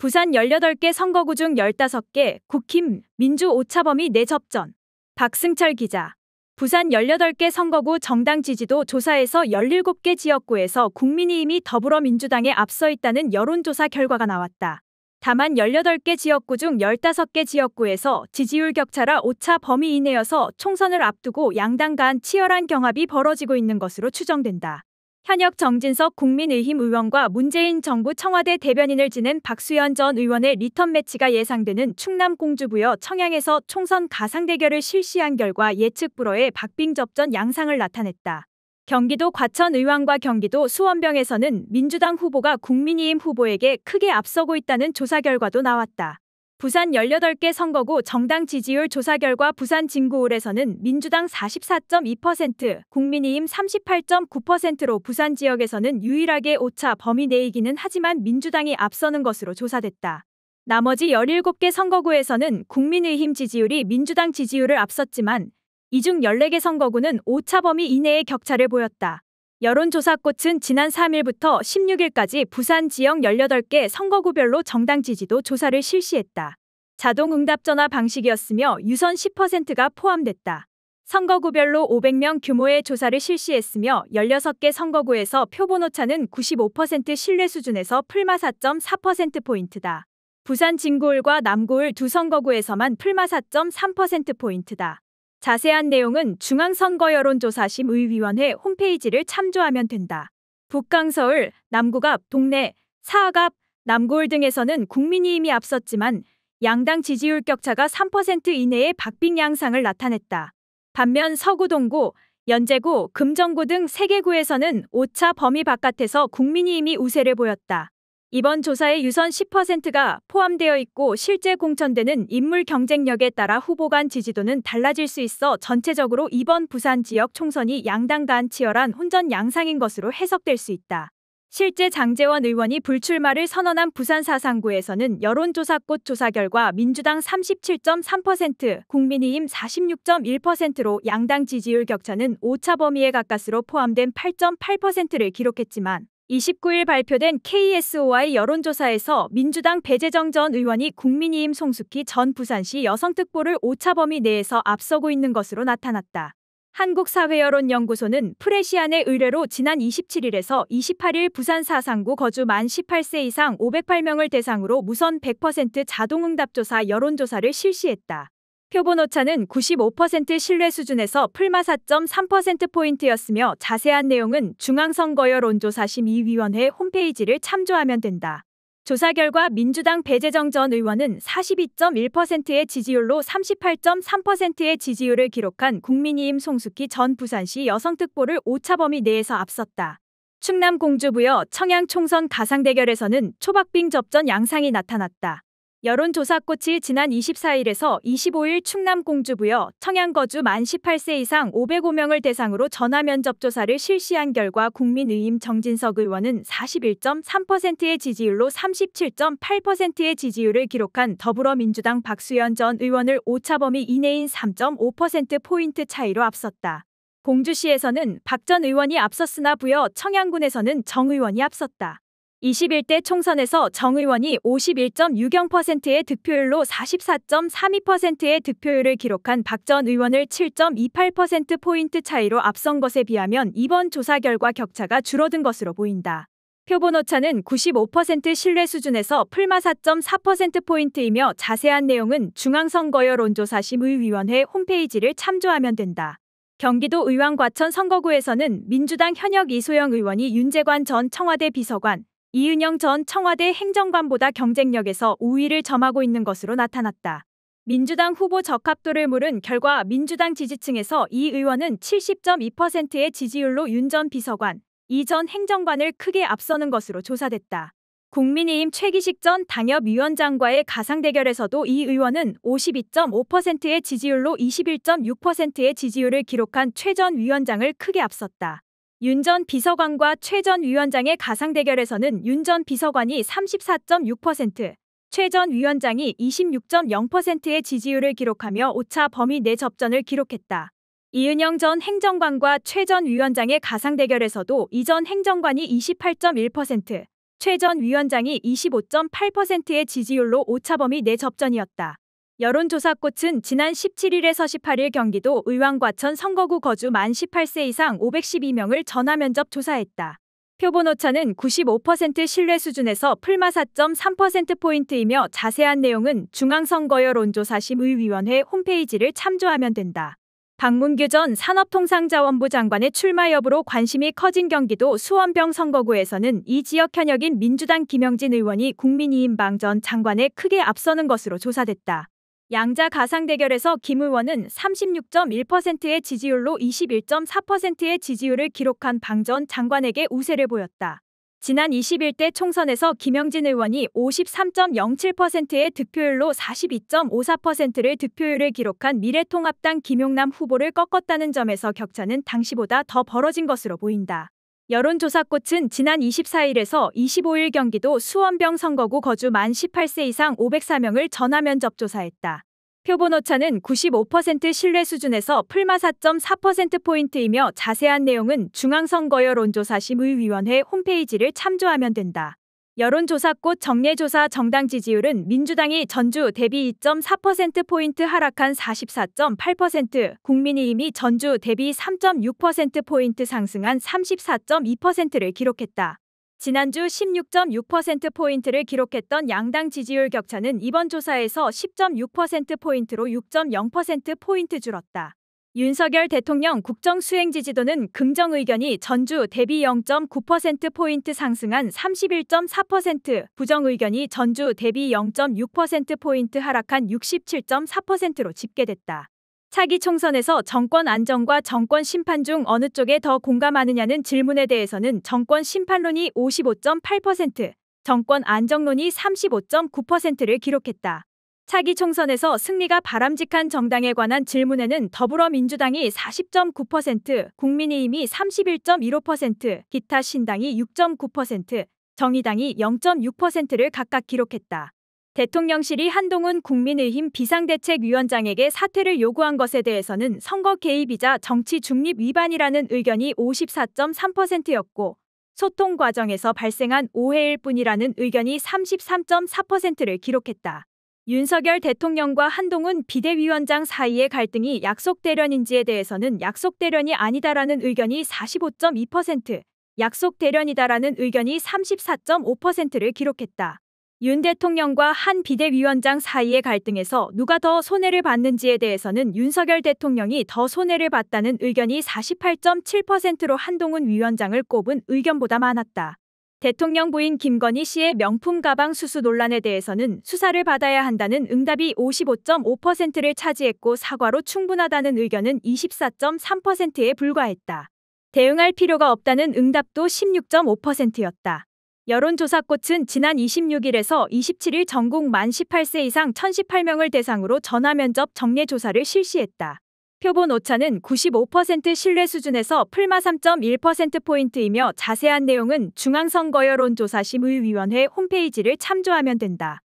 부산 18개 선거구 중 15개 국힘 민주 오차범위 내접전 박승철 기자 부산 18개 선거구 정당 지지도 조사에서 17개 지역구에서 국민의힘이 더불어민주당에 앞서 있다는 여론조사 결과가 나왔다. 다만 18개 지역구 중 15개 지역구에서 지지율 격차라 오차 범위 이내여서 총선을 앞두고 양당 간 치열한 경합이 벌어지고 있는 것으로 추정된다. 현역 정진석 국민의힘 의원과 문재인 정부 청와대 대변인을 지낸 박수현 전 의원의 리턴 매치가 예상되는 충남 공주부여 청양에서 총선 가상 대결을 실시한 결과 예측 불허의 박빙접 전 양상을 나타냈다. 경기도 과천의왕과 경기도 수원병에서는 민주당 후보가 국민의힘 후보에게 크게 앞서고 있다는 조사 결과도 나왔다. 부산 18개 선거구 정당 지지율 조사 결과 부산 진구울에서는 민주당 44.2%, 국민의힘 38.9%로 부산 지역에서는 유일하게 오차 범위 내이기는 하지만 민주당이 앞서는 것으로 조사됐다. 나머지 17개 선거구에서는 국민의힘 지지율이 민주당 지지율을 앞섰지만 이 중 14개 선거구는 오차 범위 이내의 격차를 보였다. 여론조사꽃은 지난 3일부터 16일까지 부산 지역 18개 선거구별로 정당 지지도 조사를 실시했다. 자동 응답전화 방식이었으며 유선 10%가 포함됐다. 선거구별로 500명 규모의 조사를 실시했으며 16개 선거구에서 표본오차는 95% 신뢰 수준에서 풀마 4.4%포인트다. 부산 진구울과 남구울 두 선거구에서만 풀마 4.3%포인트다. 자세한 내용은 중앙선거여론조사심의위원회 홈페이지를 참조하면 된다. 북강서울, 남구갑, 동네 사하갑, 남구울 등에서는 국민이 이미 앞섰지만 양당 지지율 격차가 3% 이내의 박빙 양상을 나타냈다. 반면 서구 동구, 연제구, 금정구 등 3개 구에서는 오차 범위 바깥에서 국민이 이미 우세를 보였다. 이번 조사의 유선 10%가 포함되어 있고 실제 공천되는 인물 경쟁력에 따라 후보 간 지지도는 달라질 수 있어 전체적으로 이번 부산 지역 총선이 양당 간 치열한 혼전 양상인 것으로 해석될 수 있다. 실제 장재원 의원이 불출마를 선언한 부산 사상구에서는 여론조사 꽃 조사 결과 민주당 37.3%, 국민의힘 46.1%로 양당 지지율 격차는 오차 범위에 가까스로 포함된 8.8%를 기록했지만 29일 발표된 KSOI 여론조사에서 민주당 배재정 전 의원이 국민이임 송숙희 전 부산시 여성특보를 오차 범위 내에서 앞서고 있는 것으로 나타났다. 한국사회여론연구소는 프레시안의 의뢰로 지난 27일에서 28일 부산 사상구 거주 만 18세 이상 508명을 대상으로 무선 100% 자동응답조사 여론조사를 실시했다. 표본 오차는 95% 신뢰 수준에서 풀마 4.3%포인트였으며 자세한 내용은 중앙선거여론조사 심의위원회 홈페이지를 참조하면 된다. 조사 결과 민주당 배재정 전 의원은 42.1%의 지지율로 38.3%의 지지율을 기록한 국민이임 송숙희 전 부산시 여성특보를 오차범위 내에서 앞섰다. 충남 공주부여 청양 총선 가상 대결에서는 초박빙 접전 양상이 나타났다. 여론조사꽃이 지난 24일에서 25일 충남 공주부여 청양 거주 만 18세 이상 505명을 대상으로 전화면접조사를 실시한 결과 국민의힘 정진석 의원은 41.3%의 지지율로 37.8%의 지지율을 기록한 더불어민주당 박수현 전 의원을 오차범위 이내인 3.5%포인트 차이로 앞섰다. 공주시에서는 박 전 의원이 앞섰으나 부여 청양군에서는 정 의원이 앞섰다. 21대 총선에서 정 의원이 51.60%의 득표율로 44.32%의 득표율을 기록한 박 전 의원을 7.28%포인트 차이로 앞선 것에 비하면 이번 조사 결과 격차가 줄어든 것으로 보인다. 표본오차는 95% 신뢰 수준에서 풀마 4.4%포인트이며 자세한 내용은 중앙선거여론조사심의위원회 홈페이지를 참조하면 된다. 경기도 의왕 과천 선거구에서는 민주당 현역 이소영 의원이 윤재관 전 청와대 비서관, 이은영 전 청와대 행정관보다 경쟁력에서 우위를 점하고 있는 것으로 나타났다. 민주당 후보 적합도를 물은 결과 민주당 지지층에서 이 의원은 70.2%의 지지율로 윤 전 비서관, 이 전 행정관을 크게 앞서는 것으로 조사됐다. 국민의힘 최기식 전 당협위원장과의 가상대결에서도 이 의원은 52.5%의 지지율로 21.6%의 지지율을 기록한 최 전 위원장을 크게 앞섰다. 윤전 비서관과 최 전 위원장의 가상 대결에서는 윤 전 비서관이 34.6%, 최 전 위원장이 26.0%의 지지율을 기록하며 오차 범위 내 접전을 기록했다. 이은영 전 행정관과 최 전 위원장의 가상 대결에서도 이전 행정관이 28.1%, 최 전 위원장이 25.8%의 지지율로 오차범위 내 접전이었다. 여론조사 꽃은 지난 17일에서 18일 경기도 의왕과천 선거구 거주 만 18세 이상 512명을 전화 면접 조사했다. 표본 오차는 95% 신뢰 수준에서 풀마 4.3%포인트이며 자세한 내용은 중앙선거여론조사심의위원회 홈페이지를 참조하면 된다. 박문규 전 산업통상자원부 장관의 출마 여부로 관심이 커진 경기도 수원병 선거구에서는 이 지역 현역인 민주당 김영진 의원이 국민이인방 전 장관에 크게 앞서는 것으로 조사됐다. 양자 가상 대결에서 김 의원은 36.1%의 지지율로 21.4%의 지지율을 기록한 방전 장관에게 우세를 보였다. 지난 21대 총선에서 김영진 의원이 53.07%의 득표율로 42.54%를 득표율을 기록한 미래통합당 김용남 후보를 꺾었다는 점에서 격차는 당시보다 더 벌어진 것으로 보인다. 여론조사꽃은 지난 24일에서 25일 경기도 수원병 선거구 거주 만 18세 이상 504명을 전화면접 조사했다. 표본 오차는 95% 신뢰 수준에서 풀마 4.4%포인트이며 자세한 내용은 중앙선거여론조사심의위원회 홈페이지를 참조하면 된다. 여론조사꽃 정례조사 정당 지지율은 민주당이 전주 대비 2.4%포인트 하락한 44.8%, 국민의힘이 전주 대비 3.6%포인트 상승한 34.2%를 기록했다. 지난주 16.6%포인트를 기록했던 양당 지지율 격차는 이번 조사에서 10.6%포인트로 6.0%포인트 줄었다. 윤석열 대통령 국정수행지 지도는 긍정 의견이 전주 대비 0.9%포인트 상승한 31.4%, 부정 의견이 전주 대비 0.6%포인트 하락한 67.4%로 집계됐다. 차기 총선에서 정권 안정과 정권 심판 중 어느 쪽에 더 공감하느냐는 질문에 대해서는 정권 심판론이 55.8%, 정권 안정론이 35.9%를 기록했다. 차기 총선에서 승리가 바람직한 정당에 관한 질문에는 더불어민주당이 40.9%, 국민의힘이 31.15%, 기타 신당이 6.9%, 정의당이 0.6%를 각각 기록했다. 대통령실이 한동훈 국민의힘 비상대책위원장에게 사퇴를 요구한 것에 대해서는 선거 개입이자 정치 중립 위반이라는 의견이 54.3%였고 소통 과정에서 발생한 오해일 뿐이라는 의견이 33.4%를 기록했다. 윤석열 대통령과 한동훈 비대위원장 사이의 갈등이 약속대련인지에 대해서는 약속대련이 아니다라는 의견이 45.2%, 약속대련이다라는 의견이 34.5%를 기록했다. 윤 대통령과 한 비대위원장 사이의 갈등에서 누가 더 손해를 봤는지에 대해서는 윤석열 대통령이 더 손해를 봤다는 의견이 48.7%로 한동훈 위원장을 꼽은 의견보다 많았다. 대통령 부인 김건희 씨의 명품 가방 수수 논란에 대해서는 수사를 받아야 한다는 응답이 55.5%를 차지했고 사과로 충분하다는 의견은 24.3%에 불과했다. 대응할 필요가 없다는 응답도 16.5%였다. 여론조사꽃은 지난 26일에서 27일 전국 만 18세 이상 1,018명을 대상으로 전화면접 정례조사를 실시했다. 표본 오차는 95% 신뢰 수준에서 풀마 3.1%포인트이며 자세한 내용은 중앙선거여론조사심의위원회 홈페이지를 참조하면 된다.